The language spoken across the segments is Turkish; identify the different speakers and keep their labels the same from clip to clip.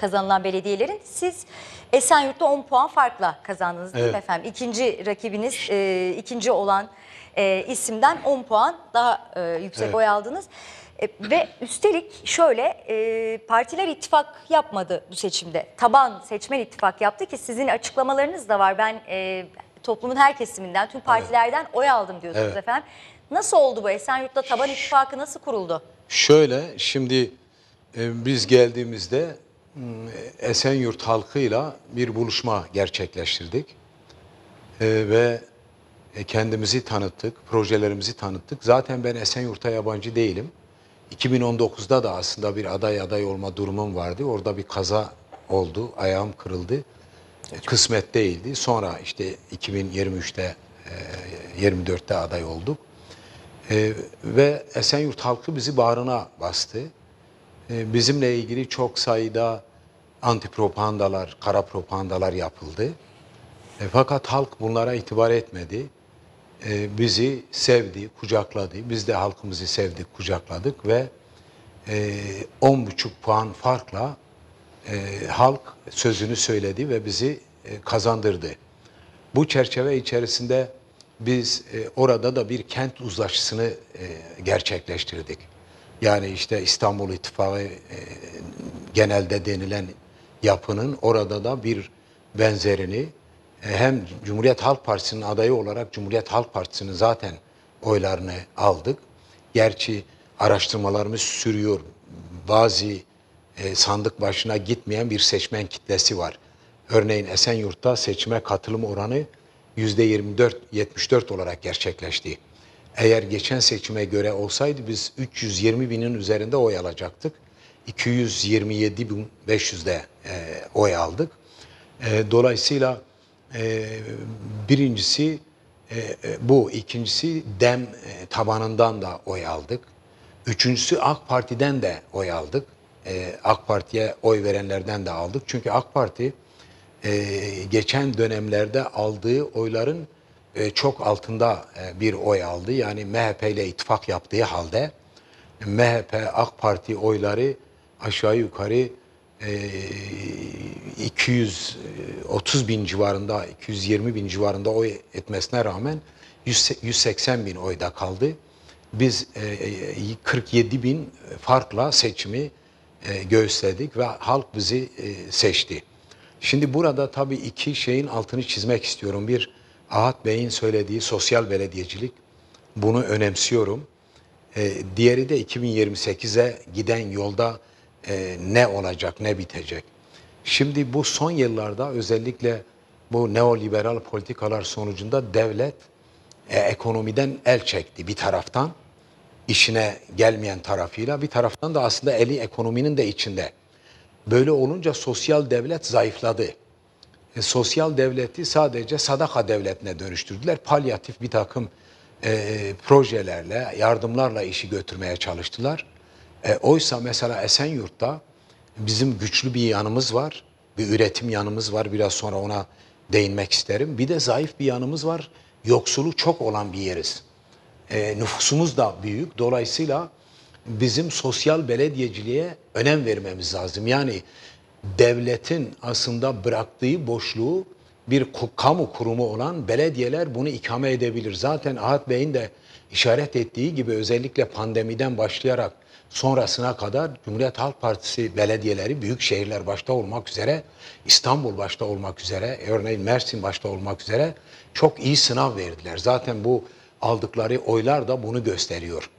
Speaker 1: kazanılan belediyelerin. Siz Esenyurt'ta 10 puan farkla kazandınız değil evet. mi efendim? İkinci rakibiniz, e, ikinci olan e, isimden 10 puan daha e, yüksek evet. oy aldınız. E, ve üstelik şöyle e, partiler ittifak yapmadı bu seçimde. Taban seçmen ittifak yaptı ki sizin açıklamalarınız da var. Ben e, toplumun her kesiminden, tüm partilerden evet. oy aldım diyorsunuz evet. efendim. Nasıl oldu bu? Esenyurt'ta taban ittifakı nasıl kuruldu?
Speaker 2: Şöyle şimdi e, biz geldiğimizde Hmm, Esenyurt halkıyla bir buluşma gerçekleştirdik. Ee, ve e, kendimizi tanıttık, projelerimizi tanıttık. Zaten ben Esenyurt'a yabancı değilim. 2019'da da aslında bir aday aday olma durumum vardı. Orada bir kaza oldu, ayağım kırıldı. E, kısmet değildi. Sonra işte 2023'te, 24'te e, aday olduk. Ve Esenyurt halkı bizi bağrına bastı. Bizimle ilgili çok sayıda Anti propagandalar, kara propagandalar yapıldı. E, fakat halk bunlara itibar etmedi. E, bizi sevdi, kucakladı. Biz de halkımızı sevdik, kucakladık ve e, 10,5 puan farkla e, halk sözünü söyledi ve bizi e, kazandırdı. Bu çerçeve içerisinde biz e, orada da bir kent uzlaşısını e, gerçekleştirdik. Yani işte İstanbul İttifakı e, genelde denilen yapının orada da bir benzerini e, hem Cumhuriyet Halk Partisi'nin adayı olarak Cumhuriyet Halk Partisi'nin zaten oylarını aldık. Gerçi araştırmalarımız sürüyor. Bazı e, sandık başına gitmeyen bir seçmen kitlesi var. Örneğin Esenyurt'ta seçime katılım oranı %24 74 olarak gerçekleşti. Eğer geçen seçime göre olsaydı biz 320 binin üzerinde oy alacaktık. 227.500'de e, oy aldık. E, dolayısıyla e, birincisi e, e, bu, ikincisi DEM e, tabanından da oy aldık. Üçüncüsü AK Parti'den de oy aldık. E, AK Parti'ye oy verenlerden de aldık. Çünkü AK Parti e, geçen dönemlerde aldığı oyların e, çok altında e, bir oy aldı. Yani MHP ile ittifak yaptığı halde MHP, AK Parti oyları aşağı yukarı e, 230 e, bin civarında, 220 bin civarında oy etmesine rağmen 100, 180 bin oyda kaldı. Biz e, 47 e, bin farkla seçimi e, göğüsledik ve halk bizi e, seçti. Şimdi burada tabii iki şeyin altını çizmek istiyorum. Bir, Ahat Bey'in söylediği sosyal belediyecilik. Bunu önemsiyorum. E, diğeri de 2028'e giden yolda e, ne olacak, ne bitecek. Şimdi bu son yıllarda özellikle bu neoliberal politikalar sonucunda devlet e, ekonomiden el çekti bir taraftan işine gelmeyen tarafıyla bir taraftan da aslında eli ekonominin de içinde. Böyle olunca sosyal devlet zayıfladı. E, sosyal devleti sadece sadaka devletine dönüştürdüler. Palyatif bir takım e, projelerle, yardımlarla işi götürmeye çalıştılar. E, oysa mesela Esenyurt'ta bizim güçlü bir yanımız var. Bir üretim yanımız var. Biraz sonra ona değinmek isterim. Bir de zayıf bir yanımız var. Yoksulu çok olan bir yeriz. E, nüfusumuz da büyük. Dolayısıyla bizim sosyal belediyeciliğe önem vermemiz lazım. Yani devletin aslında bıraktığı boşluğu bir kamu kurumu olan belediyeler bunu ikame edebilir. Zaten Ahat Bey'in de işaret ettiği gibi özellikle pandemiden başlayarak sonrasına kadar Cumhuriyet Halk Partisi belediyeleri büyük şehirler başta olmak üzere İstanbul başta olmak üzere örneğin Mersin başta olmak üzere çok iyi sınav verdiler. Zaten bu aldıkları oylar da bunu gösteriyor.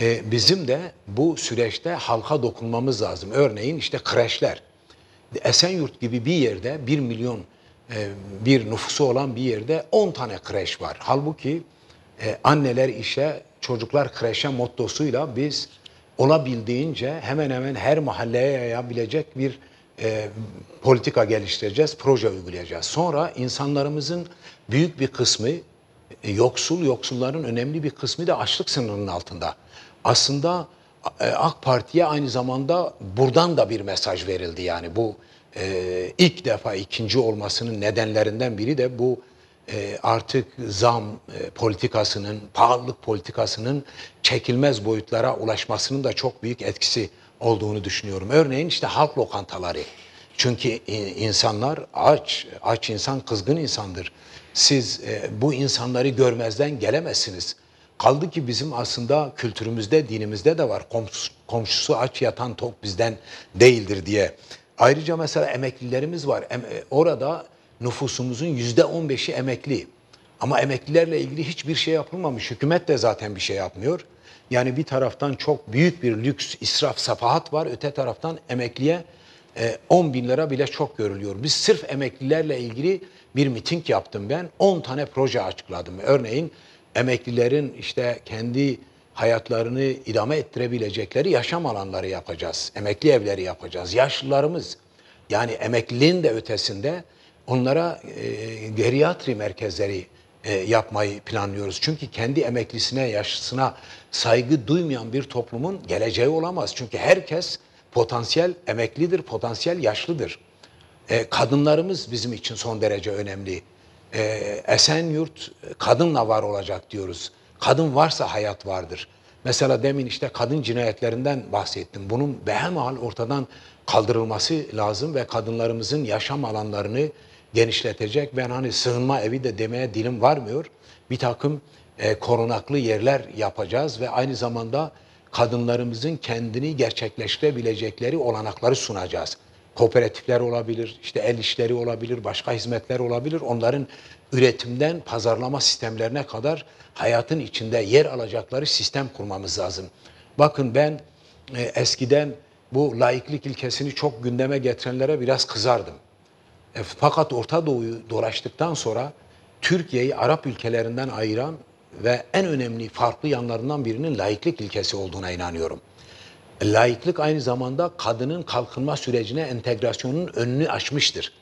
Speaker 2: Ee, bizim de bu süreçte halka dokunmamız lazım. Örneğin işte kreşler. Esenyurt gibi bir yerde 1 milyon e, bir nüfusu olan bir yerde 10 tane kreş var. Halbuki e, anneler işe, çocuklar kreşe mottosuyla biz olabildiğince hemen hemen her mahalleye yayabilecek bir e, politika geliştireceğiz, proje uygulayacağız. Sonra insanlarımızın büyük bir kısmı e, yoksul, yoksulların önemli bir kısmı da açlık sınırının altında. Aslında e, AK Parti'ye aynı zamanda buradan da bir mesaj verildi yani bu e, ilk defa ikinci olmasının nedenlerinden biri de bu ee, artık zam e, politikasının, pahalılık politikasının çekilmez boyutlara ulaşmasının da çok büyük etkisi olduğunu düşünüyorum. Örneğin işte halk lokantaları. Çünkü insanlar aç, aç insan kızgın insandır. Siz e, bu insanları görmezden gelemezsiniz. Kaldı ki bizim aslında kültürümüzde, dinimizde de var. Komşusu, aç yatan tok bizden değildir diye. Ayrıca mesela emeklilerimiz var. E, orada nüfusumuzun yüzde on beşi emekli. Ama emeklilerle ilgili hiçbir şey yapılmamış. Hükümet de zaten bir şey yapmıyor. Yani bir taraftan çok büyük bir lüks, israf, safahat var. Öte taraftan emekliye 10 e, bin lira bile çok görülüyor. Biz sırf emeklilerle ilgili bir miting yaptım ben. 10 tane proje açıkladım. Örneğin emeklilerin işte kendi hayatlarını idame ettirebilecekleri yaşam alanları yapacağız. Emekli evleri yapacağız. Yaşlılarımız yani emekliliğin de ötesinde onlara e, geriatri merkezleri e, yapmayı planlıyoruz. Çünkü kendi emeklisine, yaşlısına saygı duymayan bir toplumun geleceği olamaz. Çünkü herkes potansiyel emeklidir, potansiyel yaşlıdır. E, kadınlarımız bizim için son derece önemli. E, Esenyurt e, kadınla var olacak diyoruz. Kadın varsa hayat vardır. Mesela demin işte kadın cinayetlerinden bahsettim. Bunun behemhal ortadan kaldırılması lazım ve kadınlarımızın yaşam alanlarını genişletecek. Ben hani sığınma evi de demeye dilim varmıyor. Bir takım e, korunaklı yerler yapacağız ve aynı zamanda kadınlarımızın kendini gerçekleştirebilecekleri olanakları sunacağız. Kooperatifler olabilir, işte el işleri olabilir, başka hizmetler olabilir. Onların üretimden pazarlama sistemlerine kadar hayatın içinde yer alacakları sistem kurmamız lazım. Bakın ben e, eskiden bu laiklik ilkesini çok gündeme getirenlere biraz kızardım. E, fakat Orta Doğu'yu dolaştıktan sonra Türkiye'yi Arap ülkelerinden ayıran ve en önemli farklı yanlarından birinin laiklik ilkesi olduğuna inanıyorum. E, laiklik aynı zamanda kadının kalkınma sürecine entegrasyonun önünü açmıştır.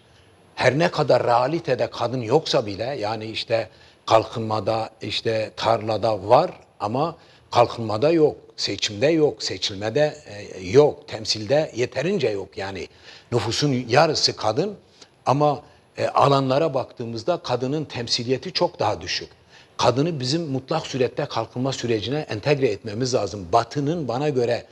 Speaker 2: Her ne kadar realitede kadın yoksa bile yani işte kalkınmada işte tarlada var ama kalkınmada yok, seçimde yok, seçilmede e, yok, temsilde yeterince yok yani. Nüfusun yarısı kadın ama e, alanlara baktığımızda kadının temsiliyeti çok daha düşük. Kadını bizim mutlak surette kalkınma sürecine entegre etmemiz lazım. Batının bana göre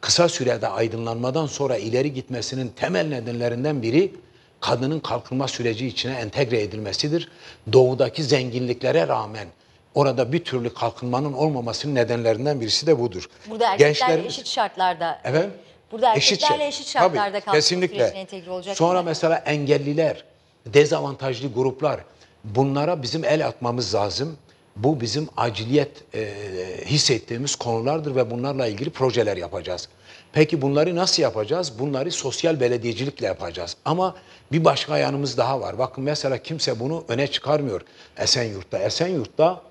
Speaker 2: kısa sürede aydınlanmadan sonra ileri gitmesinin temel nedenlerinden biri kadının kalkınma süreci içine entegre edilmesidir. Doğudaki zenginliklere rağmen orada bir türlü kalkınmanın olmamasının nedenlerinden birisi de budur.
Speaker 1: Burada erkekler Gençler, eşit şartlarda. Evet. Burada eşit erkeklerle eşit, şey. şartlarda Tabii, kalkınma kesinlikle. sürecine entegre olacak. Sonra
Speaker 2: mesela engelliler, dezavantajlı gruplar bunlara bizim el atmamız lazım. Bu bizim aciliyet e, hissettiğimiz konulardır ve bunlarla ilgili projeler yapacağız. Peki bunları nasıl yapacağız? Bunları sosyal belediyecilikle yapacağız. Ama bir başka yanımız daha var. Bakın mesela kimse bunu öne çıkarmıyor Esenyurt'ta. Esenyurt'ta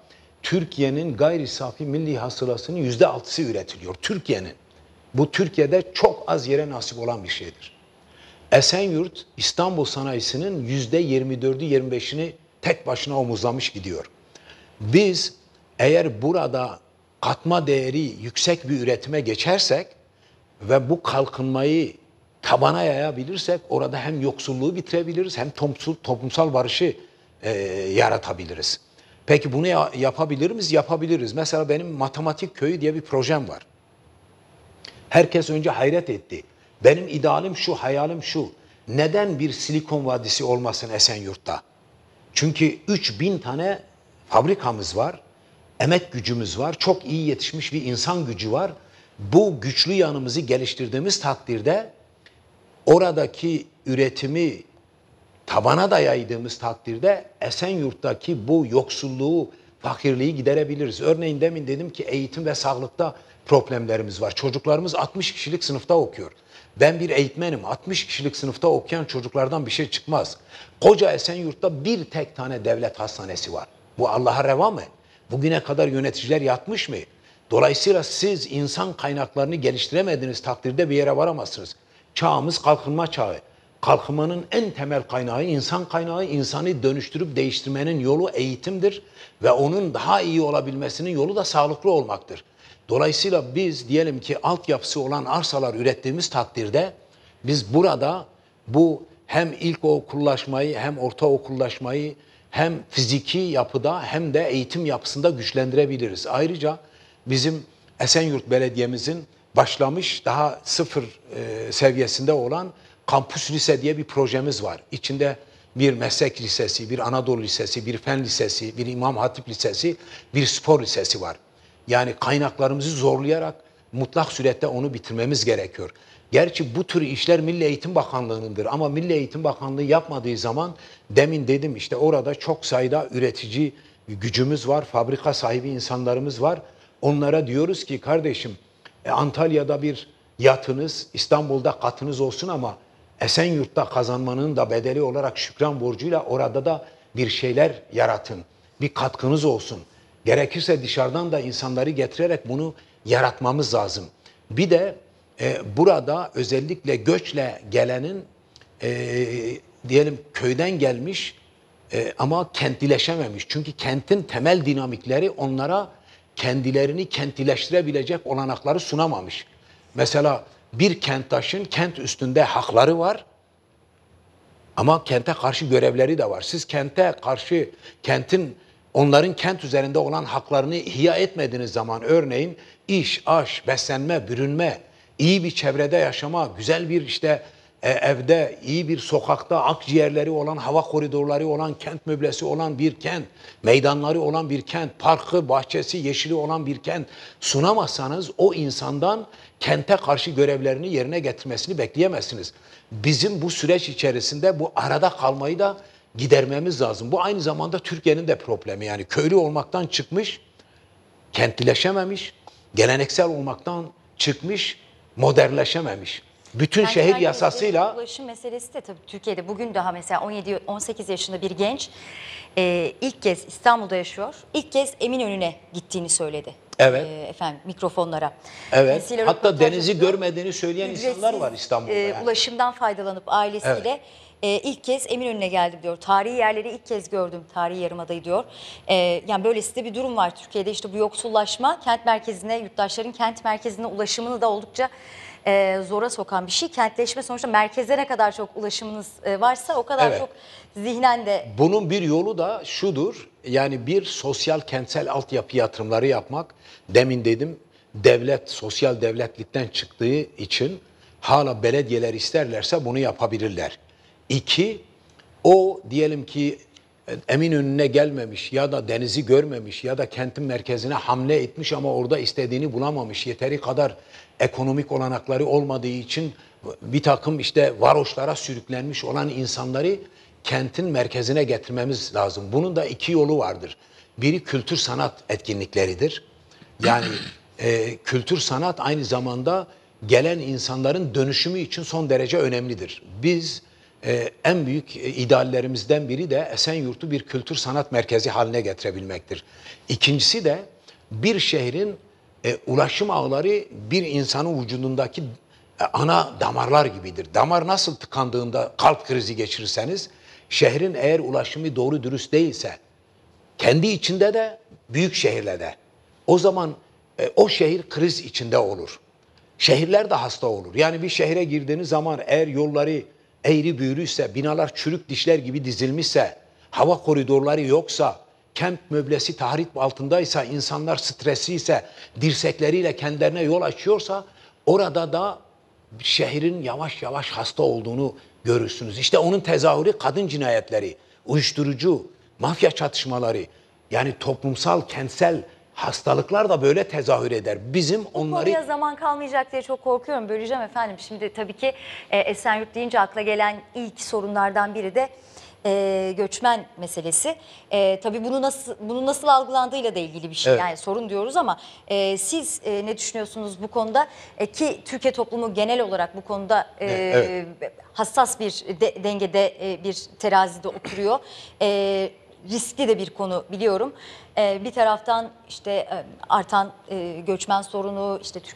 Speaker 2: Türkiye'nin gayri safi milli hasılasının %6'sı üretiliyor. Türkiye'nin. Bu Türkiye'de çok az yere nasip olan bir şeydir. Esenyurt İstanbul sanayisinin yüzde 24'ü 25'ini tek başına omuzlamış gidiyor. Biz eğer burada katma değeri yüksek bir üretime geçersek ve bu kalkınmayı tabana yayabilirsek orada hem yoksulluğu bitirebiliriz hem toplumsal, toplumsal barışı e, yaratabiliriz. Peki bunu ya, yapabilir miyiz? Yapabiliriz. Mesela benim matematik köyü diye bir projem var. Herkes önce hayret etti. Benim idealim şu, hayalim şu. Neden bir silikon vadisi olmasın Esenyurt'ta? Çünkü 3000 tane fabrikamız var, emek gücümüz var, çok iyi yetişmiş bir insan gücü var. Bu güçlü yanımızı geliştirdiğimiz takdirde oradaki üretimi tabana dayaydığımız takdirde Esenyurt'taki bu yoksulluğu fakirliği giderebiliriz. Örneğin demin dedim ki eğitim ve sağlıkta problemlerimiz var. Çocuklarımız 60 kişilik sınıfta okuyor. Ben bir eğitmenim. 60 kişilik sınıfta okuyan çocuklardan bir şey çıkmaz. Koca Esenyurt'ta bir tek tane devlet hastanesi var. Bu Allah'a reva mı? Bugüne kadar yöneticiler yatmış mı? Dolayısıyla siz insan kaynaklarını geliştiremediğiniz takdirde bir yere varamazsınız. Çağımız kalkınma çağı. Kalkınmanın en temel kaynağı insan kaynağı, insanı dönüştürüp değiştirmenin yolu eğitimdir ve onun daha iyi olabilmesinin yolu da sağlıklı olmaktır. Dolayısıyla biz diyelim ki altyapısı olan arsalar ürettiğimiz takdirde biz burada bu hem ilk okullaşmayı hem orta okullaşmayı hem fiziki yapıda hem de eğitim yapısında güçlendirebiliriz. Ayrıca bizim Esenyurt Belediye'mizin başlamış daha sıfır e, seviyesinde olan Kampüs Lise diye bir projemiz var. İçinde bir meslek lisesi, bir Anadolu lisesi, bir fen lisesi, bir İmam Hatip lisesi, bir spor lisesi var. Yani kaynaklarımızı zorlayarak mutlak surette onu bitirmemiz gerekiyor. Gerçi bu tür işler Milli Eğitim Bakanlığındır ama Milli Eğitim Bakanlığı yapmadığı zaman demin dedim işte orada çok sayıda üretici gücümüz var, fabrika sahibi insanlarımız var. Onlara diyoruz ki kardeşim e, Antalya'da bir yatınız, İstanbul'da katınız olsun ama Esenyurt'ta kazanmanın da bedeli olarak şükran borcuyla orada da bir şeyler yaratın. Bir katkınız olsun. Gerekirse dışarıdan da insanları getirerek bunu yaratmamız lazım. Bir de e, burada özellikle göçle gelenin e, diyelim köyden gelmiş e, ama kentileşememiş Çünkü kentin temel dinamikleri onlara kendilerini kentileştirebilecek olanakları sunamamış. Mesela bir kentaşın kent üstünde hakları var. Ama kente karşı görevleri de var. Siz kente karşı kentin onların kent üzerinde olan haklarını ihya etmediğiniz zaman örneğin iş, aş, beslenme, bürünme, iyi bir çevrede yaşama, güzel bir işte e, evde iyi bir sokakta akciğerleri olan, hava koridorları olan, kent möblesi olan bir kent, meydanları olan bir kent, parkı, bahçesi, yeşili olan bir kent sunamazsanız o insandan kente karşı görevlerini yerine getirmesini bekleyemezsiniz. Bizim bu süreç içerisinde bu arada kalmayı da gidermemiz lazım. Bu aynı zamanda Türkiye'nin de problemi. Yani köylü olmaktan çıkmış, kentleşememiş, geleneksel olmaktan çıkmış, modernleşememiş bütün Kentler şehir yasasıyla
Speaker 1: ulaşım meselesi de tabii Türkiye'de bugün daha mesela 17 18 yaşında bir genç e, ilk kez İstanbul'da yaşıyor. İlk kez Eminönü'ne gittiğini söyledi. Evet. E, efendim mikrofonlara. Evet. Hatta denizi görmediğini
Speaker 2: söyleyen insanlar var İstanbul'da. E, yani. E,
Speaker 1: ulaşımdan faydalanıp ailesiyle evet e, ilk kez Eminönü'ne geldim diyor. Tarihi yerleri ilk kez gördüm. Tarihi Yarımada'yı diyor. E, yani böylesi de bir durum var Türkiye'de işte bu yoksullaşma kent merkezine yurttaşların kent merkezine ulaşımını da oldukça e, zora sokan bir şey. Kentleşme sonuçta merkeze ne kadar çok ulaşımınız e, varsa o kadar Evet. çok zihnen de
Speaker 2: Bunun bir yolu da şudur. Yani bir sosyal kentsel altyapı yatırımları yapmak. Demin dedim devlet sosyal devletlikten çıktığı için hala belediyeler isterlerse bunu yapabilirler. İki, o diyelim ki emin önüne gelmemiş ya da denizi görmemiş ya da kentin merkezine hamle etmiş ama orada istediğini bulamamış. Yeteri kadar ekonomik olanakları olmadığı için bir takım işte varoşlara sürüklenmiş olan insanları kentin merkezine getirmemiz lazım. Bunun da iki yolu vardır. Biri kültür sanat etkinlikleridir. Yani e, kültür sanat aynı zamanda gelen insanların dönüşümü için son derece önemlidir. Biz e, en büyük e, ideallerimizden biri de Esenyurt'u bir kültür sanat merkezi haline getirebilmektir. İkincisi de bir şehrin e, ulaşım ağları bir insanın vücudundaki e, ana damarlar gibidir. Damar nasıl tıkandığında kalp krizi geçirirseniz şehrin eğer ulaşımı doğru dürüst değilse kendi içinde de büyük şehirle de o zaman e, o şehir kriz içinde olur. Şehirler de hasta olur. Yani bir şehre girdiğiniz zaman eğer yolları eğri büğrüyse, binalar çürük dişler gibi dizilmişse, hava koridorları yoksa, kemp möblesi tahrip altındaysa, insanlar stresi ise, dirsekleriyle kendilerine yol açıyorsa, orada da şehrin yavaş yavaş hasta olduğunu görürsünüz. İşte onun tezahürü kadın cinayetleri, uyuşturucu, mafya çatışmaları, yani toplumsal, kentsel Hastalıklar da böyle tezahür eder. Bizim onları... Konuya
Speaker 1: zaman kalmayacak diye çok korkuyorum. Böleceğim efendim. Şimdi tabii ki e, Esenyurt deyince akla gelen ilk sorunlardan biri de e, göçmen meselesi. E, tabii bunu nasıl bunu nasıl algılandığıyla da ilgili bir şey. Evet. Yani sorun diyoruz ama e, siz e, ne düşünüyorsunuz bu konuda? E, ki Türkiye toplumu genel olarak bu konuda e, evet. hassas bir de, dengede e, bir terazide oturuyor. E, riskli de bir konu biliyorum. Ee, bir taraftan işte e, artan e, göçmen sorunu, işte